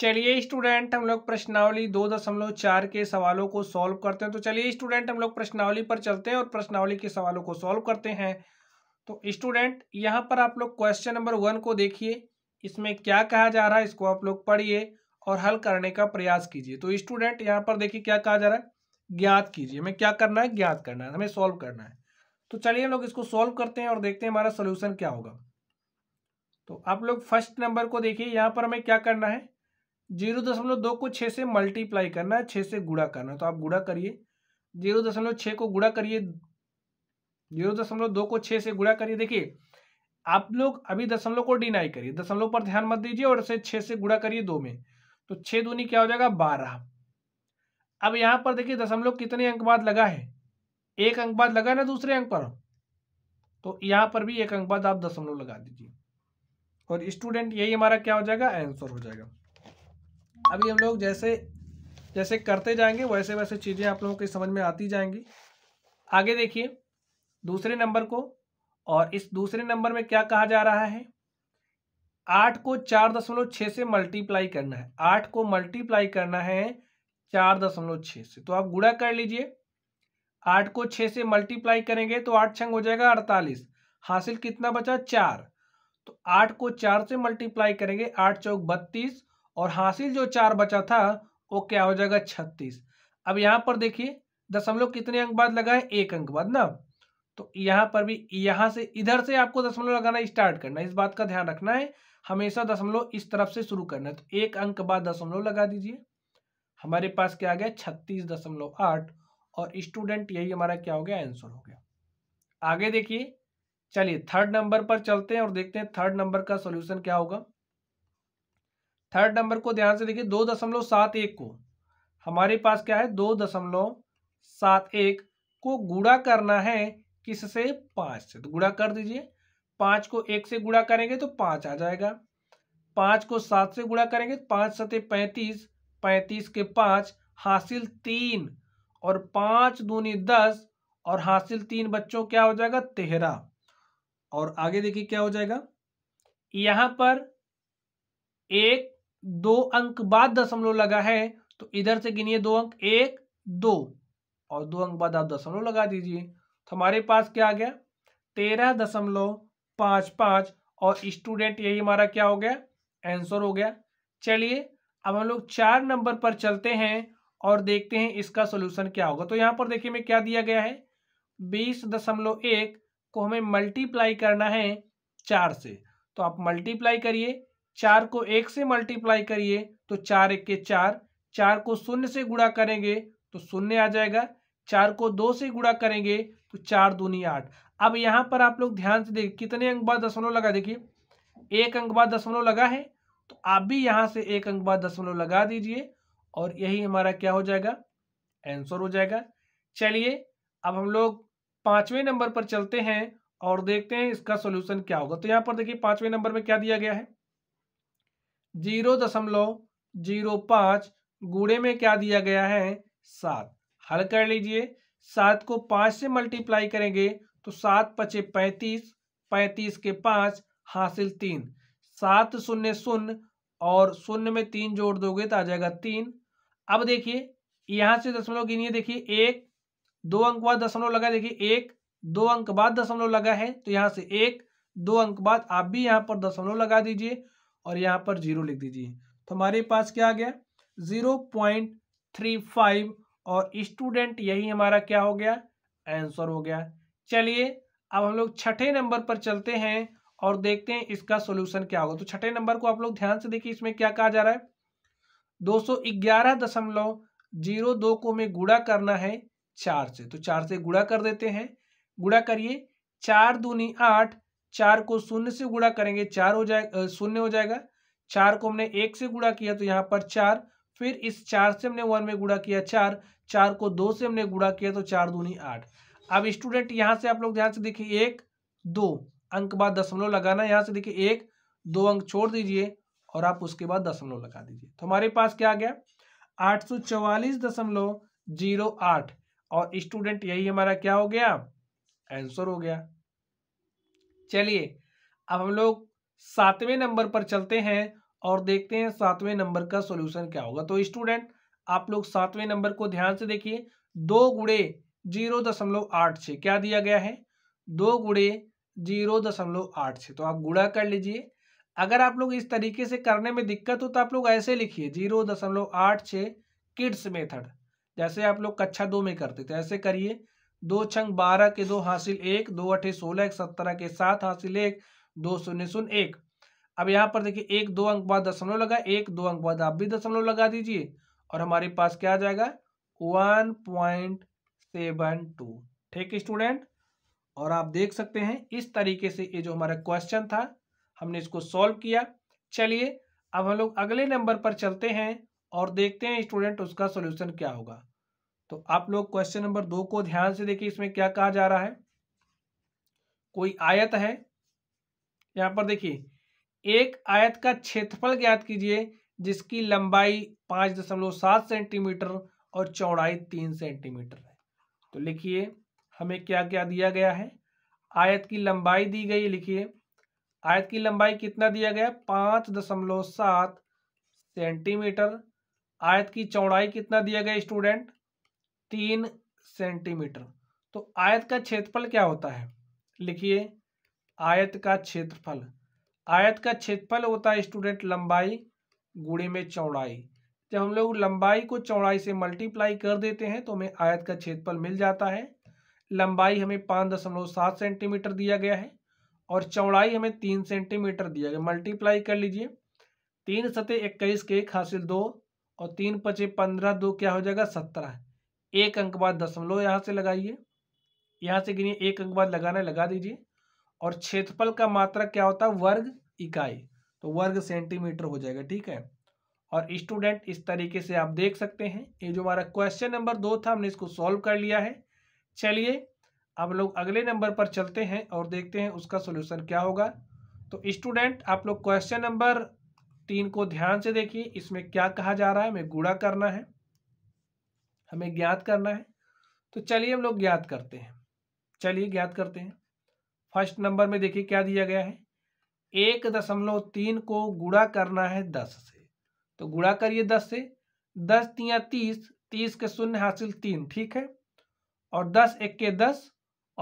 चलिए स्टूडेंट हम लोग प्रश्नावली दो दशमलव चार के सवालों को सॉल्व करते हैं तो चलिए स्टूडेंट हम लोग प्रश्नावली पर चलते हैं और प्रश्नावली के सवालों को सॉल्व करते हैं तो स्टूडेंट यहाँ पर आप लोग क्वेश्चन नंबर वन को देखिए इसमें क्या कहा जा रहा है इसको आप लोग पढ़िए और हल करने का प्रयास कीजिए तो स्टूडेंट यहाँ पर देखिए क्या कहा जा रहा है ज्ञात कीजिए हमें क्या करना है ज्ञात करना है हमें सॉल्व करना है तो चलिए हम लोग इसको सॉल्व करते हैं और देखते हैं हमारा सोल्यूशन क्या होगा तो आप लोग फर्स्ट नंबर को देखिए यहाँ पर हमें क्या करना है जीरो दशमलव दो को छः से मल्टीप्लाई करना है छः से गुड़ा करना है तो आप गुड़ा करिए जीरो दशमलव छः को गुड़ा करिए जीरो दशमलव दो को छः से गुड़ा करिए देखिए आप लोग अभी दशमलव को डिनाई करिए दशमलव पर ध्यान मत दीजिए और इसे छः से गुड़ा करिए दो में तो छः दूनी क्या हो जाएगा बारह अब यहाँ पर देखिए दशमलव कितने अंक बाद लगा है एक अंक बाद लगा ना दूसरे अंक पर तो यहाँ पर भी एक अंक बाद आप दशमलव लगा दीजिए और स्टूडेंट यही हमारा क्या हो जाएगा आंसर हो जाएगा अभी हम लोग जैसे जैसे करते जाएंगे वैसे वैसे चीज़ें आप लोगों की समझ में आती जाएंगी आगे देखिए दूसरे नंबर को और इस दूसरे नंबर में क्या कहा जा रहा है आठ को चार दशमलव छः से मल्टीप्लाई करना है आठ को मल्टीप्लाई करना है चार दशमलव छः से तो आप गुड़ा कर लीजिए आठ को छः से मल्टीप्लाई करेंगे तो आठ छंग हो जाएगा अड़तालीस हासिल कितना बचा चार तो आठ को चार से मल्टीप्लाई करेंगे आठ चौक बत्तीस और हासिल जो चार बचा था वो क्या हो जाएगा छत्तीस अब यहाँ पर देखिए दशमलव कितने अंक बाद लगा है एक अंक बाद ना तो यहाँ पर भी यहाँ से इधर से आपको दशमलव लगाना स्टार्ट करना है इस बात का ध्यान रखना है हमेशा दशमलव इस तरफ से शुरू करना है तो एक अंक बाद दशमलव लगा दीजिए हमारे पास क्या आ गया छत्तीस दशमलव आठ और स्टूडेंट यही हमारा क्या हो गया आंसर हो गया आगे देखिए चलिए थर्ड नंबर पर चलते हैं और देखते हैं थर्ड नंबर का सोल्यूशन क्या होगा थर्ड नंबर को ध्यान से देखिए दो दशमलव सात एक को हमारे पास क्या है दो दशमलव सात एक को गुड़ा करना है किससे पाँच से तो गुड़ा कर दीजिए पाँच को एक से गुड़ा करेंगे तो पाँच आ जाएगा पाँच को सात से गुड़ा करेंगे तो पाँच सते पैंतीस पैंतीस के पाँच हासिल तीन और पाँच दूनी दस और हासिल तीन बच्चों क्या हो जाएगा तेहरा और आगे देखिए क्या हो जाएगा यहाँ पर एक दो अंक बाद दशमलव लगा है तो इधर से गिनिए दो अंक एक दो और दो अंक बाद आप दशमलव लगा दीजिए तो हमारे पास क्या आ गया तेरह दशमलव पाँच पाँच और स्टूडेंट यही हमारा क्या हो गया आंसर हो गया चलिए अब हम लोग चार नंबर पर चलते हैं और देखते हैं इसका सोल्यूशन क्या होगा तो यहाँ पर देखिए मैं क्या दिया गया है बीस दशमलव एक को हमें मल्टीप्लाई करना है चार से तो आप मल्टीप्लाई करिए चार को एक से मल्टीप्लाई करिए तो चार एक के चार चार को शून्य से गुणा करेंगे तो शून्य आ जाएगा चार को दो से गुणा करेंगे तो चार दूनी आठ अब यहाँ पर आप लोग ध्यान से देखिए कितने अंक बाद दशमलव लगा देखिए एक अंक बाद दशमलव लगा है तो आप भी यहाँ से एक अंक बाद दशमलव लगा दीजिए और यही हमारा क्या हो जाएगा आंसर हो जाएगा चलिए अब हम लोग पाँचवें नंबर पर चलते हैं और देखते हैं इसका सोल्यूशन क्या होगा तो यहाँ पर देखिए पाँचवें नंबर में क्या दिया गया है जीरो दशमलव जीरो पाँच गुड़े में क्या दिया गया है सात हल कर लीजिए सात को पाँच से मल्टीप्लाई करेंगे तो सात पचे पैंतीस पैंतीस के पाँच हासिल तीन सात शून्य शून्य और शून्य में तीन जोड़ दोगे तो आ जाएगा तीन अब देखिए यहाँ से दशमलव गिनिए देखिए एक दो अंक बाद दशमलव लगा देखिए एक दो अंक बाद दशमलव लगा है तो यहाँ से एक दो अंक बाद आप भी यहाँ पर दशमलव लगा दीजिए और यहाँ पर जीरो लिख दीजिए तो हमारे पास क्या आ गया जीरो पॉइंट थ्री फाइव और स्टूडेंट यही हमारा क्या हो गया आंसर हो गया चलिए अब हम लोग छठे नंबर पर चलते हैं और देखते हैं इसका सोल्यूशन क्या होगा तो छठे नंबर को आप लोग ध्यान से देखिए इसमें क्या कहा जा रहा है दो सौ ग्यारह दशमलव जीरो दो को हमें गुड़ा करना है चार से तो चार से गुड़ा कर देते हैं गुड़ा करिए चार दूनी आठ चार को शून्य से गुणा करेंगे चार हो जाए शून्य हो जाएगा चार को हमने एक से गुणा किया तो यहाँ पर चार फिर इस चार से हमने वन में गुणा किया चार चार को दो से हमने गुणा किया तो चार दूनी आठ अब स्टूडेंट यहाँ से आप लोग ध्यान से देखिए एक दो अंक बाद दशमलव लगाना यहाँ से देखिए एक दो अंक छोड़ दीजिए और आप उसके बाद दशमलव लगा दीजिए तो हमारे पास क्या आ गया आठ सौ दशमलव जीरो आठ और स्टूडेंट यही हमारा क्या हो गया आंसर हो गया चलिए अब हम लोग सातवें नंबर पर चलते हैं और देखते हैं सातवें नंबर का सॉल्यूशन क्या होगा तो स्टूडेंट आप लोग सातवें नंबर को ध्यान से देखिए दो गुड़े जीरो दशमलव आठ छः क्या दिया गया है दो गुड़े जीरो दशमलव आठ छः तो आप गुड़ा कर लीजिए अगर आप लोग इस तरीके से करने में दिक्कत हो तो आप लोग ऐसे लिखिए जीरो दशमलव आठ छः किड्स मेथड जैसे आप लोग कक्षा दो में करते थे ऐसे करिए दो छंग बारह के दो हासिल एक दो अठे सोलह एक सत्रह के सात हासिल एक दो शून्य शून्य एक अब यहाँ पर देखिए एक दो अंक बाद दशमलव लगा एक दो अंक बाद आप भी दशमलव लगा दीजिए और हमारे पास क्या आ जाएगा वन पॉइंट सेवन टू ठीक स्टूडेंट और आप देख सकते हैं इस तरीके से ये जो हमारा क्वेश्चन था हमने इसको सॉल्व किया चलिए अब हम लोग अगले नंबर पर चलते हैं और देखते हैं स्टूडेंट उसका सोल्यूशन क्या होगा तो आप लोग क्वेश्चन नंबर दो को ध्यान से देखिए इसमें क्या कहा जा रहा है कोई आयत है यहां पर देखिए एक आयत का क्षेत्रफल ज्ञात कीजिए जिसकी लंबाई पांच दशमलव सात सेंटीमीटर और चौड़ाई तीन सेंटीमीटर है तो लिखिए हमें क्या क्या दिया गया है आयत की लंबाई दी गई लिखिए आयत की लंबाई कितना दिया गया पांच दशमलव सात सेंटीमीटर आयत की चौड़ाई कितना दिया गया स्टूडेंट तीन सेंटीमीटर तो आयत का क्षेत्रफल क्या होता है लिखिए आयत का क्षेत्रफल आयत का क्षेत्रफल होता है स्टूडेंट लंबाई गुड़े में चौड़ाई जब हम लोग लंबाई को चौड़ाई से मल्टीप्लाई कर देते हैं तो हमें आयत का क्षेत्रफल मिल जाता है लंबाई हमें पाँच दशमलव सात सेंटीमीटर दिया गया है और चौड़ाई हमें तीन सेंटीमीटर दिया गया मल्टीप्लाई कर लीजिए तीन सतह इक्कीस के एक हासिल दो और तीन पचे पंद्रह दो क्या हो जाएगा सत्रह एक अंक बाद दशमलव यहाँ से लगाइए यहाँ से गिनिए एक अंक बाद लगाना लगा दीजिए और क्षेत्रफल का मात्रा क्या होता है वर्ग इकाई तो वर्ग सेंटीमीटर हो जाएगा ठीक है और स्टूडेंट इस तरीके से आप देख सकते हैं ये जो हमारा क्वेश्चन नंबर दो था हमने इसको सॉल्व कर लिया है चलिए आप लोग अगले नंबर पर चलते हैं और देखते हैं उसका सोल्यूशन क्या होगा तो स्टूडेंट आप लोग क्वेश्चन नंबर तीन को ध्यान से देखिए इसमें क्या कहा जा रहा है हमें गुड़ा करना है हमें ज्ञात करना है तो चलिए हम लोग ज्ञात करते हैं चलिए ज्ञात करते हैं फर्स्ट नंबर में देखिए क्या दिया गया है एक दशमलव तीन को गुड़ा करना है दस से तो गुड़ा करिए दस से दस तिया तीस तीस के शून्य हासिल तीन ठीक है और दस एक के दस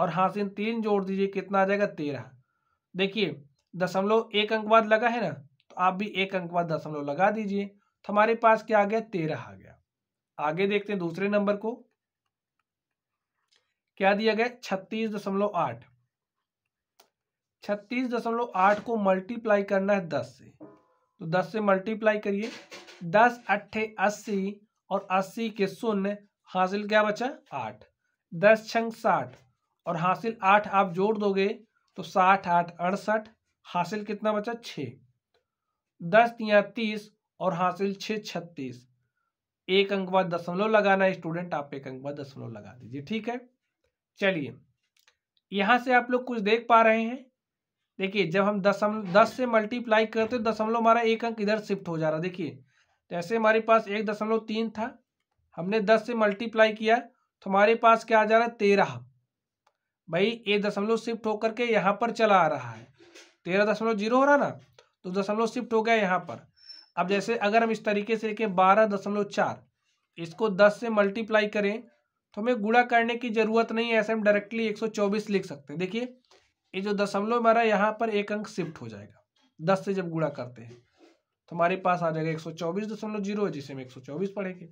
और हासिल तीन जोड़ दीजिए कितना आ जाएगा तेरह देखिए दशमलव एक अंक बाद लगा है ना तो आप भी एक अंक बाद दशमलव लगा दीजिए तो हमारे पास क्या आ गया तेरह आ गया आगे देखते हैं दूसरे नंबर को क्या दिया गया छत्तीस दशमलव आठ छत्तीस दशमलव आठ को मल्टीप्लाई करना है दस से तो दस से मल्टीप्लाई करिए दस अट्ठे अस्सी और अस्सी के शून्य हासिल क्या बचा आठ दस छंग साठ और हासिल आठ आप जोड़ दोगे तो साठ आठ अड़सठ हासिल कितना बचा छ दस या तीस और हासिल छत्तीस एक अंक बाद दशमलव लगाना है स्टूडेंट आप एक अंक बाद दशमलव लगा दीजिए ठीक है चलिए यहां से आप लोग कुछ देख पा रहे हैं देखिए जब हम दशम दस से मल्टीप्लाई करते दशमलव हमारा एक अंक इधर शिफ्ट हो जा रहा देखिए जैसे तो हमारे पास एक दशमलव तीन था हमने दस से मल्टीप्लाई किया तो हमारे पास क्या आ जा रहा है तेरह भाई एक दशमलव शिफ्ट होकर के यहाँ पर चला आ रहा है तेरह दशमलव जीरो हो रहा ना तो दशमलव शिफ्ट हो गया यहाँ पर अब जैसे अगर हम इस तरीके से देखें बारह दशमलव चार इसको दस से मल्टीप्लाई करें तो हमें गुड़ा करने की ज़रूरत नहीं है ऐसे हम डायरेक्टली एक सौ चौबीस लिख सकते हैं देखिए ये जो दशमलव हमारा यहाँ पर एक अंक शिफ्ट हो जाएगा दस से जब गुड़ा करते हैं तो हमारे पास आ जाएगा एक सौ चौबीस दशमलव जीरो जिसे हम एक सौ चौबीस पढ़ेंगे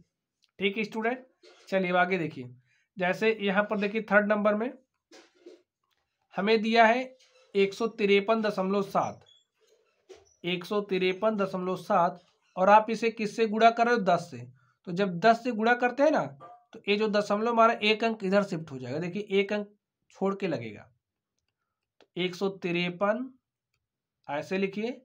ठीक है स्टूडेंट चलिए आगे देखिए जैसे यहाँ पर देखिए थर्ड नंबर में हमें दिया है एक सौ तिरपन दशमलव सात एक सौ तिरपन दशमलव सात और आप इसे किससे गुड़ा कर रहे हो दस से तो जब दस से गुड़ा करते हैं ना तो ये जो दशमलव हमारा एक अंक इधर शिफ्ट हो जाएगा देखिए एक अंक छोड़ के लगेगा तो एक सौ तिरपन ऐसे लिखिए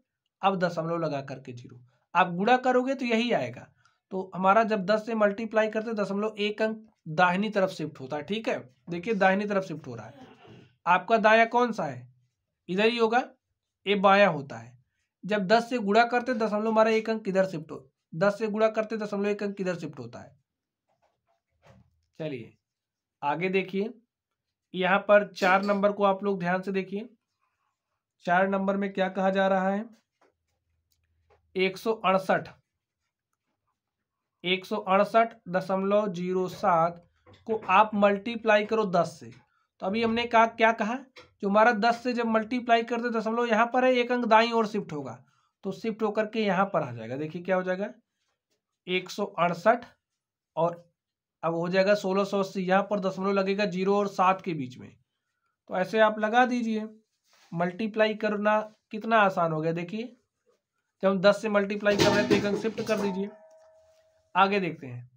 अब दशमलव लगा करके जीरो आप गुड़ा करोगे तो यही आएगा तो हमारा जब दस से मल्टीप्लाई करते दशमलव एक अंक दाहिनी तरफ शिफ्ट होता है ठीक है देखिए दाहिनी तरफ शिफ्ट हो रहा है आपका दाया कौन सा है इधर ही होगा ये बाया होता है जब दस से गुड़ा करते दशमलव हमारा एक अंक किधर शिफ्ट हो दस से गुड़ा करते दशमलव एक अंक किधर शिफ्ट होता है चलिए आगे देखिए यहाँ पर चार नंबर को आप लोग ध्यान से देखिए चार नंबर में क्या कहा जा रहा है एक सौ अड़सठ एक सौ अड़सठ दशमलव जीरो सात को आप मल्टीप्लाई करो दस से तो अभी हमने कहा क्या कहा जो हमारा दस से जब मल्टीप्लाई करते दशमलव यहाँ पर है एक अंक दाई और शिफ्ट होगा तो शिफ्ट होकर के यहाँ पर आ जाएगा देखिए क्या हो जाएगा एक सौ अड़सठ और अब हो जाएगा सोलह सौ अस्सी यहाँ पर दसमलव लगेगा जीरो और सात के बीच में तो ऐसे आप लगा दीजिए मल्टीप्लाई करना कितना आसान हो गया देखिए जब हम दस से मल्टीप्लाई कर रहे हैं तो एक अंक शिफ्ट कर दीजिए आगे देखते हैं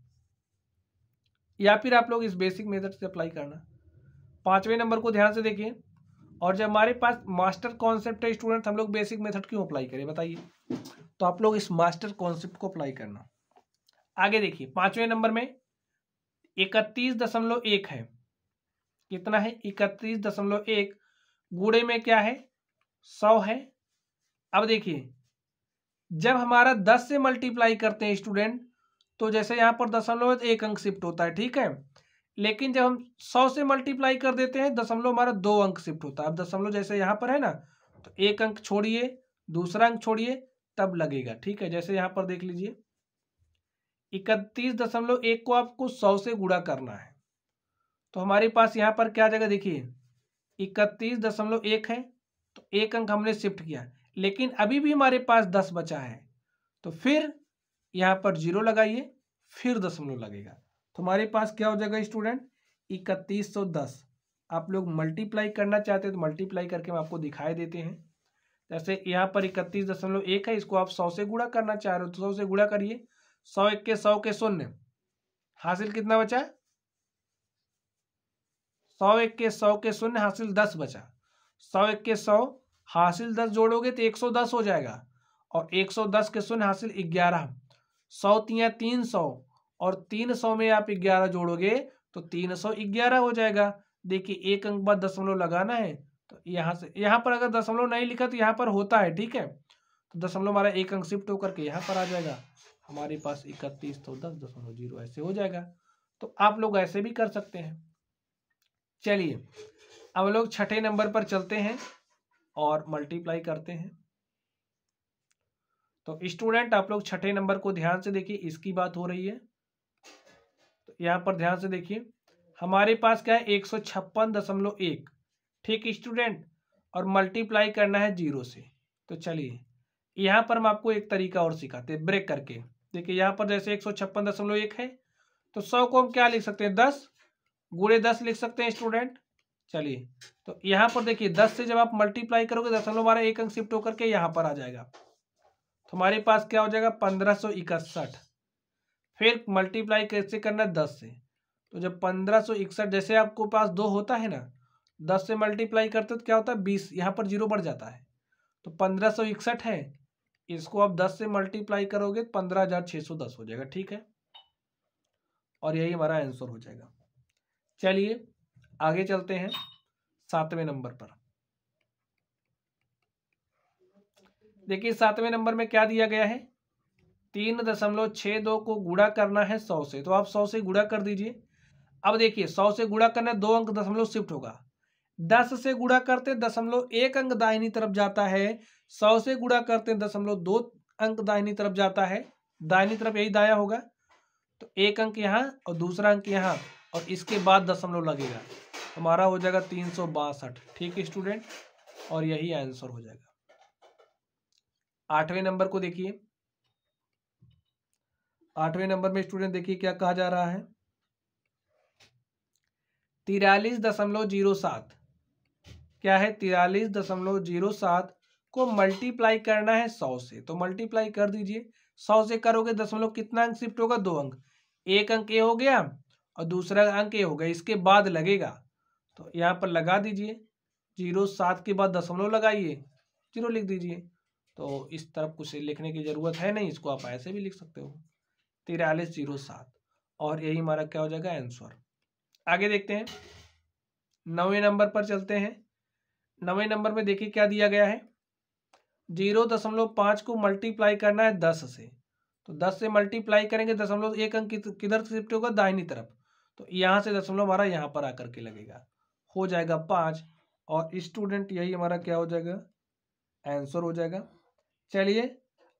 या फिर आप लोग इस बेसिक मेथड से अप्लाई करना पाँचवें नंबर को ध्यान से देखिए और जब हमारे पास मास्टर कॉन्सेप्ट है स्टूडेंट हम लोग बेसिक मेथड क्यों अप्लाई करें बताइए तो आप लोग इस मास्टर कॉन्सेप्ट को अप्लाई करना आगे देखिए पांचवें नंबर में इकतीस दशमलव एक है कितना है इकतीस दशमलव एक गुड़े में क्या है सौ है अब देखिए जब हमारा दस से मल्टीप्लाई करते हैं स्टूडेंट तो जैसे यहां पर दशमलव एक अंक शिफ्ट होता है ठीक है लेकिन जब हम सौ से मल्टीप्लाई कर देते हैं दशमलव हमारा दो अंक शिफ्ट होता है अब दशमलव जैसे यहाँ पर है ना तो एक अंक छोड़िए दूसरा अंक छोड़िए तब लगेगा ठीक है जैसे यहाँ पर देख लीजिए इकतीस दशमलव एक को आपको सौ से गुड़ा करना है तो हमारे पास यहाँ पर क्या जगह देखिए इकतीस दशमलव एक है तो एक अंक हमने शिफ्ट किया लेकिन अभी भी हमारे पास दस बचा है तो फिर यहाँ पर जीरो लगाइए फिर दशमलव लगेगा हमारे पास क्या हो जाएगा स्टूडेंट इकतीस सौ दस आप लोग मल्टीप्लाई करना चाहते हैं तो मल्टीप्लाई करके हम आपको दिखाई देते हैं जैसे यहाँ पर इकतीस दशमलव एक है इसको आप सौ से गुड़ा करना चाह रहे हो तो सौ से गुड़ा करिए सौ इक्के सौ के शून्य हासिल कितना बचा सौ इक्के सौ के शून्य हासिल दस बचा सौ इक्के सौ हासिल दस जोड़ोगे तो एक सौ दस हो जाएगा और एक सौ दस के शून्य हासिल ग्यारह सौ तीन सौ और तीन सौ में आप ग्यारह जोड़ोगे तो तीन सौ ग्यारह हो जाएगा देखिए एक अंक बाद दशमलव लगाना है तो यहाँ से यहाँ पर अगर दशमलव नहीं लिखा तो यहाँ पर होता है ठीक है तो दशमलव हमारा एक अंक शिफ्ट होकर के यहाँ पर आ जाएगा हमारे पास इकतीस तो दस दशमलव जीरो ऐसे हो जाएगा तो आप लोग ऐसे भी कर सकते हैं चलिए अब लोग छठे नंबर पर चलते हैं और मल्टीप्लाई करते हैं तो स्टूडेंट आप लोग छठे नंबर को ध्यान से देखिए इसकी बात हो रही है यहाँ पर ध्यान से देखिए हमारे पास क्या है एक सौ छप्पन दशमलव एक ठीक स्टूडेंट और मल्टीप्लाई करना है जीरो से तो चलिए यहाँ पर हम आपको एक तरीका और सिखाते हैं ब्रेक करके देखिए यहाँ पर जैसे एक सौ छप्पन दशमलव एक है तो सौ को हम क्या लिख सकते हैं दस गुड़े दस लिख सकते हैं स्टूडेंट चलिए तो यहाँ पर देखिए दस से जब आप मल्टीप्लाई करोगे दशमलव हमारा एक अंक शिफ्ट होकर के यहाँ पर आ जाएगा तो हमारे पास क्या हो जाएगा पंद्रह सौ इकसठ फिर मल्टीप्लाई कैसे करना है दस से तो जब पंद्रह सौ इकसठ जैसे आपको पास दो होता है ना दस से मल्टीप्लाई करते तो क्या होता है बीस यहाँ पर जीरो बढ़ जाता है तो पंद्रह सौ इकसठ है इसको आप दस से मल्टीप्लाई करोगे तो पंद्रह हज़ार छः सौ दस हो जाएगा ठीक है और यही हमारा आंसर हो जाएगा चलिए आगे चलते हैं सातवें नंबर पर देखिए सातवें नंबर में क्या दिया गया है तीन दशमलव छः दो को गुड़ा करना है सौ से तो आप सौ से गुड़ा कर दीजिए अब देखिए सौ से गुड़ा करना दो अंक दशमलव शिफ्ट होगा दस से गुड़ा करते दशमलव एक अंक दाहिनी तरफ जाता है सौ से गुड़ा करते दशमलव दो अंक दाहिनी तरफ जाता है दाहिनी तरफ यही दाया होगा तो एक अंक यहाँ और दूसरा अंक यहाँ और इसके बाद दशमलव लगेगा हमारा हो जाएगा तीन सौ बासठ ठीक है स्टूडेंट और यही आंसर हो जाएगा आठवें नंबर को देखिए आठवें नंबर में स्टूडेंट देखिए क्या कहा जा रहा है तिरालीस दशमलव जीरो सात क्या है तिरालीस दशमलव जीरो सात को मल्टीप्लाई करना है सौ से तो मल्टीप्लाई कर दीजिए सौ से करोगे दशमलव कितना अंक शिफ्ट होगा दो अंक एक अंक ये हो गया और दूसरा अंक ये हो गया इसके बाद लगेगा तो यहाँ पर लगा दीजिए जीरो सात के बाद दशमलव लगाइए जीरो लिख दीजिए तो इस तरफ कुछ लिखने की ज़रूरत है नहीं इसको आप ऐसे भी लिख सकते हो तिरालीस जीरो सात और यही हमारा क्या हो जाएगा आंसर आगे देखते हैं नवे नंबर पर चलते हैं नवे नंबर में देखिए क्या दिया गया है जीरो दशमलव पाँच को मल्टीप्लाई करना है दस से तो दस से मल्टीप्लाई करेंगे दशमलव एक अंक किधर शिफ्ट होगा दाहिनी तरफ तो यहाँ से दशमलव हमारा यहाँ पर आकर के लगेगा हो जाएगा पाँच और स्टूडेंट यही हमारा क्या हो जाएगा आंसर हो जाएगा चलिए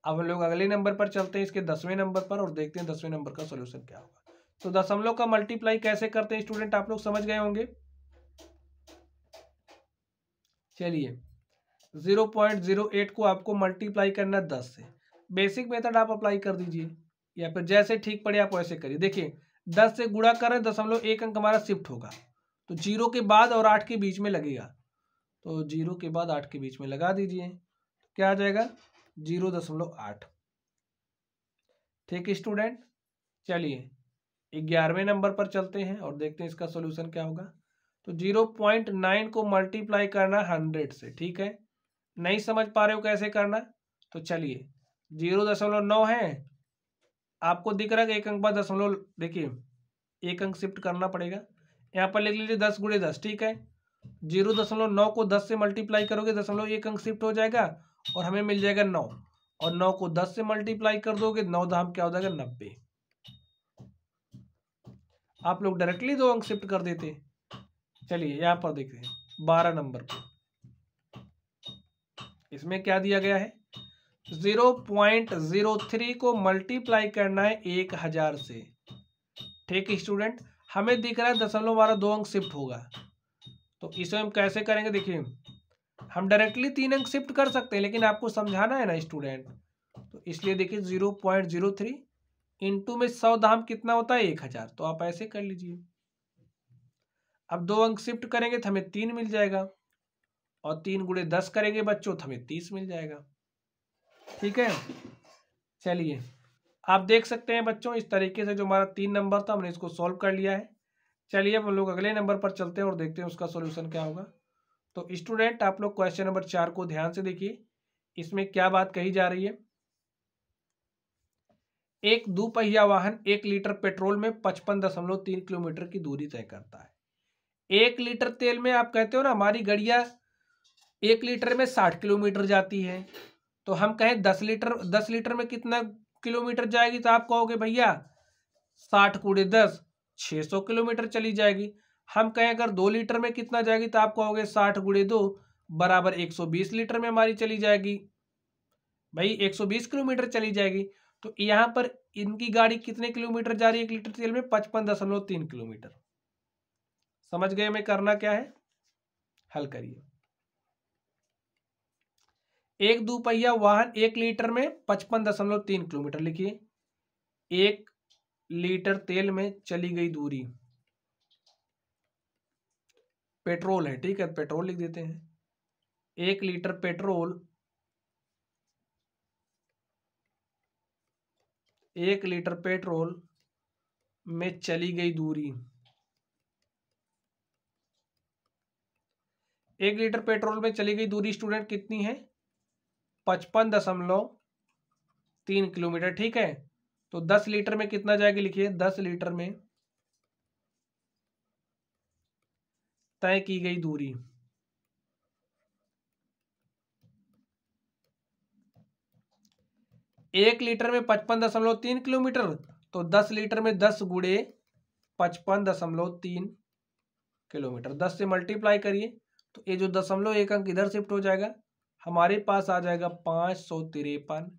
अब हम लोग अगले नंबर पर चलते हैं इसके दसवें नंबर पर और देखते हैं दसवें नंबर का सोल्यूशन क्या होगा तो दशमलव का मल्टीप्लाई कैसे करते हैं स्टूडेंट आप लोग समझ गए होंगे चलिए 0.08 को आपको मल्टीप्लाई करना दस से बेसिक मेथड आप अप्लाई कर दीजिए या फिर जैसे ठीक पड़े आप वैसे करिए देखिए दस से गुड़ा करें दशमलव एक अंक हमारा शिफ्ट होगा तो जीरो के बाद और आठ के बीच में लगेगा तो जीरो के बाद आठ के बीच में लगा दीजिए तो क्या आ जाएगा जीरो दशमलव आठ ठीक स्टूडेंट चलिए ग्यारहवें नंबर पर चलते हैं और देखते हैं इसका सोल्यूशन क्या होगा तो जीरो पॉइंट नाइन को मल्टीप्लाई करना हंड्रेड से ठीक है नहीं समझ पा रहे हो कैसे करना तो चलिए जीरो दशमलव नौ है आपको दिख रहा है एक अंक पर दशमलव देखिए एक अंक शिफ्ट करना पड़ेगा यहाँ पर लिख लीजिए दस गुड़े दस ठीक है जीरो दशमलव नौ को दस से मल्टीप्लाई करोगे दशमलव एक अंक शिफ्ट हो जाएगा और हमें मिल जाएगा नौ और नौ को दस से मल्टीप्लाई कर दोगे नौ दाम क्या हो जाएगा नब्बे आप लोग डायरेक्टली दो अंक शिफ्ट कर देते चलिए यहां पर देखते हैं बारह नंबर पर इसमें क्या दिया गया है जीरो पॉइंट जीरो थ्री को मल्टीप्लाई करना है एक हजार से ठीक है स्टूडेंट हमें दिख रहा है दशमलव बारह दो अंक शिफ्ट होगा तो इसे हम कैसे करेंगे देखिए हम डायरेक्टली तीन अंक शिफ्ट कर सकते हैं लेकिन आपको समझाना है ना स्टूडेंट तो इसलिए देखिए zero point zero three into में सौ दाम कितना होता है एक हजार तो आप ऐसे कर लीजिए अब दो अंक शिफ्ट करेंगे तो हमें तीन मिल जाएगा और तीन गुड़े दस करेंगे बच्चों तो हमें तीस मिल जाएगा ठीक है चलिए आप देख सकते हैं बच्चों इस तरीके से जो हमारा तीन नंबर था हमने इसको सॉल्व कर लिया है चलिए अब हम लोग अगले नंबर पर चलते हैं और देखते हैं उसका सोल्यूशन क्या होगा तो स्टूडेंट आप लोग क्वेश्चन नंबर चार को ध्यान से देखिए इसमें क्या बात कही जा रही है एक दुपहिया वाहन एक लीटर पेट्रोल में पचपन दशमलव तीन किलोमीटर की दूरी तय करता है एक लीटर तेल में आप कहते हो ना हमारी गड़िया एक लीटर में साठ किलोमीटर जाती है तो हम कहें दस लीटर दस लीटर में कितना किलोमीटर जाएगी तो आप कहोगे भैया साठ कूड़े दस छह सौ किलोमीटर चली जाएगी हम कहें अगर दो लीटर में कितना जाएगी तो आप कहोगे साठ गुड़े दो बराबर एक सौ बीस लीटर में हमारी चली जाएगी भाई एक सौ बीस किलोमीटर चली जाएगी तो यहाँ पर इनकी गाड़ी कितने किलोमीटर जा रही है एक लीटर तेल में पचपन दशमलव तीन किलोमीटर समझ गए हमें करना क्या है हल करिए एक दुपहिया वाहन एक लीटर में पचपन दशमलव तीन किलोमीटर लिखिए एक लीटर तेल में चली गई दूरी पेट्रोल है ठीक है पेट्रोल लिख देते हैं एक लीटर पेट्रोल एक लीटर पेट्रोल में चली गई दूरी एक लीटर पेट्रोल में चली गई दूरी स्टूडेंट कितनी है पचपन दशमलव तीन किलोमीटर ठीक है तो दस लीटर में कितना जाएगी लिखिए दस लीटर में तय की गई दूरी एक लीटर में पचपन दशमलव तीन किलोमीटर तो दस लीटर में दस गुड़े पचपन दशमलव तीन किलोमीटर दस से मल्टीप्लाई करिए तो ये जो दशमलव एक अंक इधर शिफ्ट हो जाएगा हमारे पास आ जाएगा पांच सौ तिरपन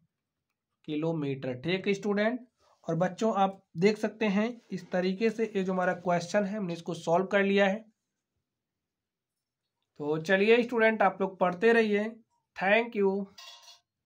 किलोमीटर ठीक स्टूडेंट और बच्चों आप देख सकते हैं इस तरीके से ये जो हमारा क्वेश्चन है हमने इसको सॉल्व कर लिया है तो चलिए स्टूडेंट आप लोग पढ़ते रहिए थैंक यू